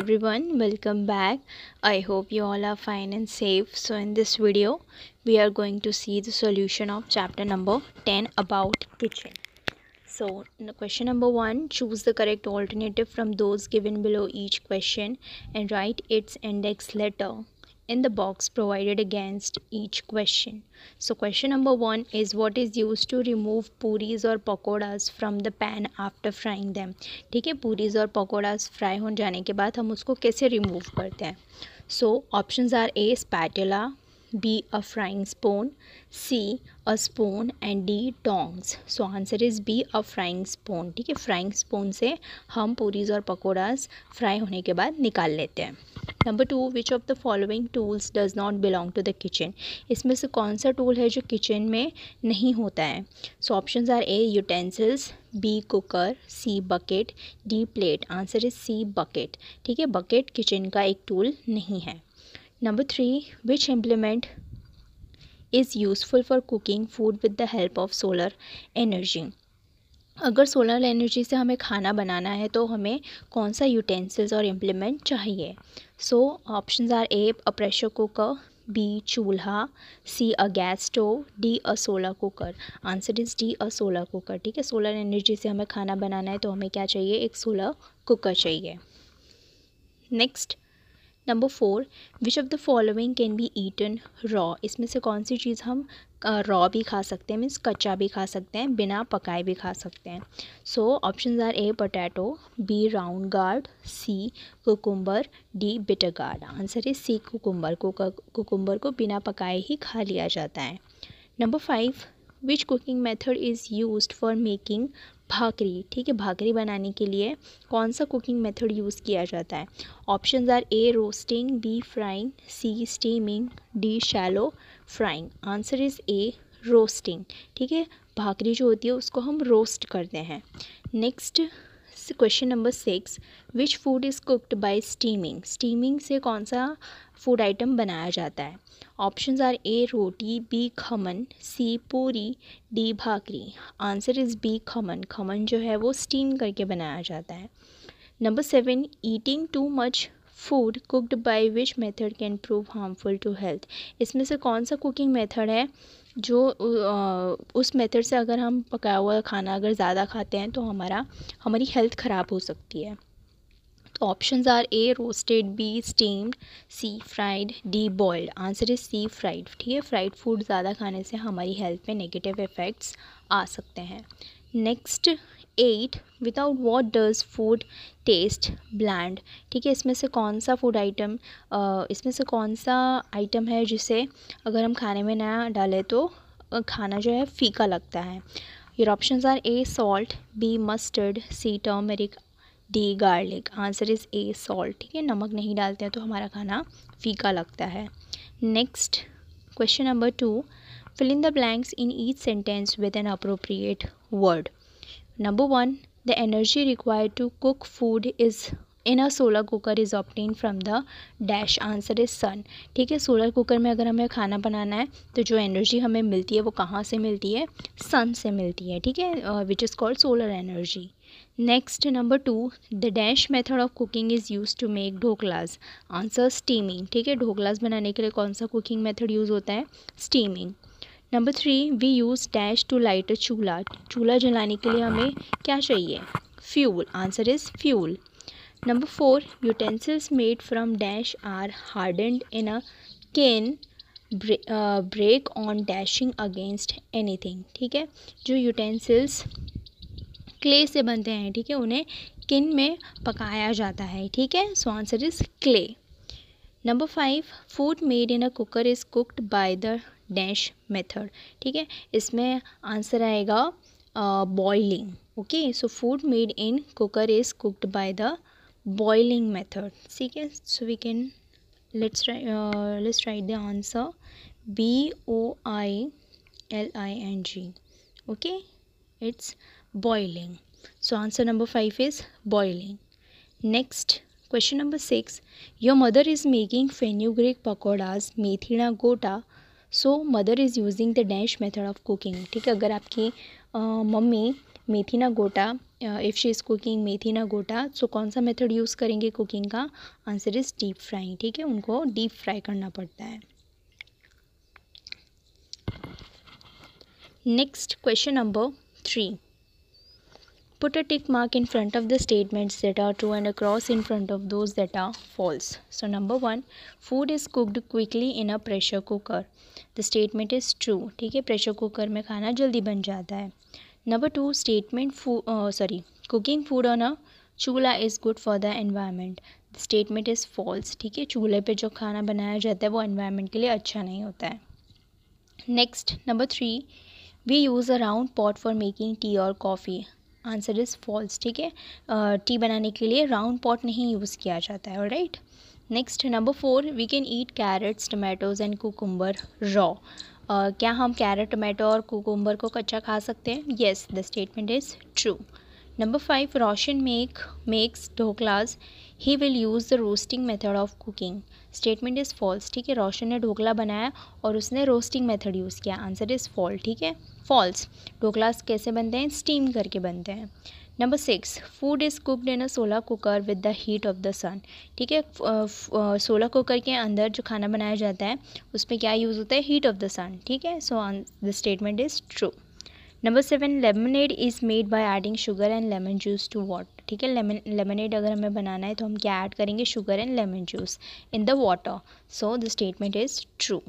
everyone welcome back i hope you all are fine and safe so in this video we are going to see the solution of chapter number 10 about kitchen so question number one choose the correct alternative from those given below each question and write its index letter in the box provided against each question. So question number 1 is what is used to remove puris or पकोड़ाज from the pan after frying them. ठीक है puris और पकोड़ाज fry हो जाने के बाद हम उसको कैसे remove करते हैं So, options are A, spatula, B. A frying spoon. C. A spoon and D. Tongs. So answer is B a frying spoon ठीक है फ्राइंग स्पून से हम पूरीज और पकौड़ाज फ्राई होने के बाद निकाल लेते हैं number two which of the following tools does not belong to the kitchen इसमें से कौन सा टूल है जो किचन में नहीं होता है so option are A utensils B cooker C bucket D plate answer is C bucket ठीक है बकेट किचन का एक टूल नहीं है Number 3 which implement is useful for cooking food with the help of solar energy अगर solar energy से हमें खाना बनाना है तो हमें कौन सा यूटेंसिल्स और इम्प्लीमेंट चाहिए so option are A a pressure cooker B chulha C a gas stove D a solar cooker answer is D a solar cooker ठीक है सोलर एनर्जी से हमें खाना बनाना है तो हमें क्या चाहिए एक सोलर कुकर चाहिए next number four which of the following can be eaten raw इसमें से कौन सी चीज़ हम रॉ भी खा सकते हैं मीन्स कच्चा भी खा सकते हैं बिना पकाए भी खा सकते हैं so option are A potato B round gourd C cucumber D bitter gourd answer है सी कुकुम्बर कुकुम्बर को बिना पकाए ही खा लिया जाता है number five which cooking method is use for making bhakri ठीक है भाकरी बनाने के लिए कौन सा कुकिंग मेथड यूज़ किया जाता है option are A roasting B frying C steaming D shallow frying answer is A roasting ठीक है भाकरी जो होती है उसको हम रोस्ट करते हैं next question number six which food is cooked by steaming steaming से कौन सा फूड आइटम बनाया जाता है option are A roti B khaman C puri D bhakri answer is B khaman khaman जो है वो स्टीम करके बनाया जाता है number seven eating too much food cooked by which method can prove harmful to health इसमें से कौन सा कुकिंग मेथड है जो उस मेथड से अगर हम पकाया हुआ खाना अगर ज़्यादा खाते हैं तो हमारा हमारी हेल्थ ख़राब हो सकती है तो options are A roasted B steamed C fried D boiled answer is C fried ठीक है फ्राइड फूड ज़्यादा खाने से हमारी हेल्थ पे नेगेटिव इफ़ेक्ट्स आ सकते हैं next eight without what does food taste bland ठीक है इसमें से कौन सा फूड आइटम uh, इसमें से कौन सा आइटम है जिसे अगर हम खाने में ना डालें तो खाना जो है फीका लगता है your option are A salt B mustard C turmeric D garlic answer is A salt ठीक है नमक नहीं डालते हैं तो हमारा खाना फीका लगता है next question number two fill in the blanks in each sentence with an appropriate word Number one the energy required to cook food is in a solar cooker is obtain from the dash answer is sun ठीक है solar cooker में अगर हमें खाना बनाना है तो जो energy हमें मिलती है वो कहाँ से मिलती है सन से मिलती है ठीक है which is called solar energy next number two the dash method of cooking is use to make dhoklas answer steaming ठीक है ढोकलाज बनाने के लिए कौन सा कुकिंग मेथड यूज़ होता है steaming number three we use dash to light a chulha चूल्हा जलाने के लिए हमें क्या चाहिए fuel answer is fuel number four utensils made from dash are hardened in a kiln break on dashing against anything ठीक है जो यूटेंसिल्स क्ले से बनते हैं ठीक है उन्हें किन में पकाया जाता है ठीक है so answer is clay number five food made in a cooker is cooked by the dash method ठीक है इसमें आंसर आएगा boiling okay so food made in cooker is cooked by the boiling method ठीक है so we can let's let's write the answer B O I L I N G okay it's boiling so answer number five is boiling next question number six your mother is making फेन्यू पकौड़ाज मेथीना gota so mother is using the dash method of cooking ठीक है अगर आपकी mummy मेथी ना गोटा if she is cooking methi ना गोटा सो कौन सा मेथड यूज़ करेंगे कुकिंग का आंसर इज़ डीप फ्राइंग ठीक है उनको डीप फ्राई करना पड़ता है next question number three Put a tick mark in front of the statements that are true and a cross in front of those that are false. So number 1 food is cooked quickly in a pressure cooker. The statement is true. theek hai pressure cooker mein khana jaldi ban jata hai number 2 statement uh, sorry cooking food on a chula is good for the environment the statement is false theek hai chule pe jo khana banaya jata hai wo environment ke liye acha nahi hota hai next number 3 we use a round pot for making tea और coffee answer is false ठीक है T बनाने के लिए round pot नहीं use किया जाता है right next number four we can eat carrots tomatoes and cucumber raw क्या हम कैरेट टमाटो और कोकुम्बर को कच्चा खा सकते हैं yes the statement is true number five Roshan make makes dhoklas he will use the roasting method of cooking statement is false ठीक है रोशन ने ढोकला बनाया और उसने रोस्टिंग मेथड यूज़ किया आंसर इज़ फॉल ठीक है फॉल्स ढोकलास कैसे बनते हैं स्टीम करके बनते हैं number six food is cooked in a solar cooker with the heat of the sun ठीक है सोला कुकर uh, uh, के अंदर जो खाना बनाया जाता है उसमें क्या यूज़ होता है हीट ऑफ द सन ठीक है so the statement is true number seven lemonade is made by adding sugar and lemon juice to water ठीक है लेमन लेमनेड अगर हमें बनाना है तो हम क्या ऐड करेंगे sugar and lemon juice in the water so the statement is true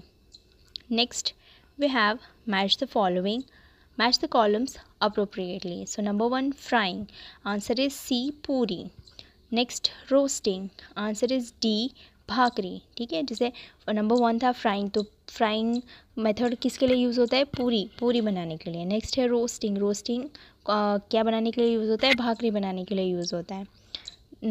next we have match the following match the columns appropriately so number one frying answer is C puri next roasting answer is D bhakri ठीक है जैसे number one था frying तो frying method किसके लिए use होता है पूरी पूरी बनाने के लिए नेक्स्ट है रोस्टिंग रोस्टिंग क्या बनाने के लिए यूज़ होता है भाकरी बनाने के लिए यूज़ होता है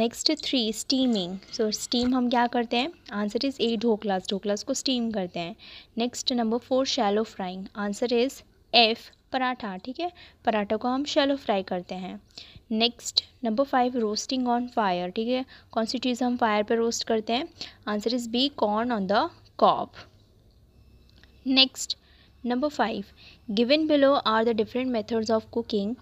next three steaming so steam हम क्या करते हैं आंसर इज़ ए ढोकलास ढोकलास को स्टीम करते हैं next number four shallow frying answer is F paratha ठीक है पराठा को हम शैलो फ्राई करते हैं next number five roasting on fire ठीक है कौन सी चीज़ हम फायर पर रोस्ट करते हैं answer is B corn on the cob next number five given below are the different methods of cooking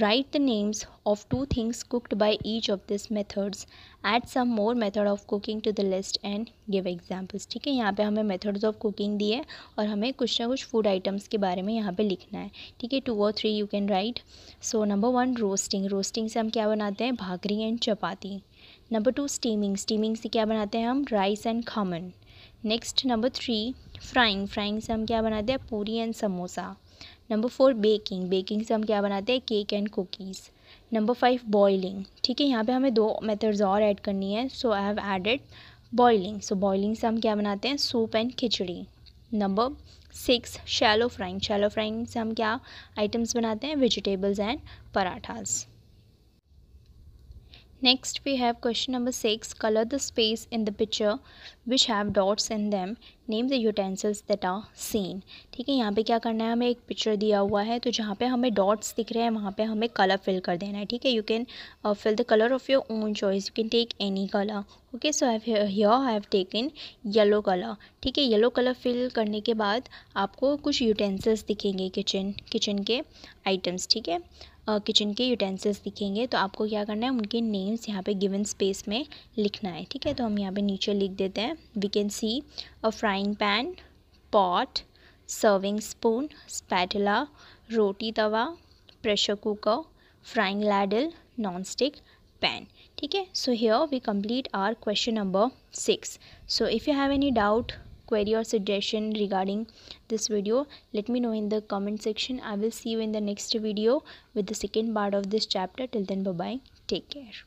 Write the names of two things cooked by each of these methods. Add some more method of cooking to the list and give examples. ठीक है यहाँ पे हमें methods of cooking दिए और हमें कुछ ना कुछ food items के बारे में यहाँ पे लिखना है ठीक है two or three you can write. So number one roasting. Roasting से हम क्या बनाते हैं bhakri and chapati number two steaming steaming से क्या बनाते हैं हम rice and khaman next number three frying frying से हम क्या बनाते हैं puri and samosa number four baking baking से हम क्या बनाते हैं cake and cookies number five boiling ठीक है यहाँ पे हमें दो मेथड्स और ऐड करनी है so I have added boiling so boiling से हम क्या बनाते हैं soup and khichdi number six shallow frying shallow frying से हम क्या आइटम्स बनाते हैं vegetables and parathas Next we have question number 6 color the space in the picture which have dots in them name the utensils that are seen ठीक है यहाँ पे क्या करना है हमें एक पिक्चर दिया हुआ है तो जहाँ पे हमें डॉट्स दिख रहे हैं वहाँ पे हमें कलर फिल कर देना है ठीक है you can fill the colour of your own choice you can take any colour okay so I here I have taken yellow colour ठीक है येलो कलर फिल करने के बाद आपको कुछ यूटेंसिल्स दिखेंगे किचन किचन के आइटम्स ठीक है किचन के यूटेंसिल्स दिखेंगे तो आपको क्या करना है उनके नेम्स यहाँ पे गिवन स्पेस में लिखना है ठीक है तो हम यहाँ पे नीचे लिख देते हैं we can see a frying pan pot serving spoon spatula roti tawa pressure cooker frying ladle non stick pan ठीक है so here we complete our question number six so if you have any doubt query or suggestion regarding this video let me know in the comment section i will see you in the next video with the second part of this chapter till then bye bye take care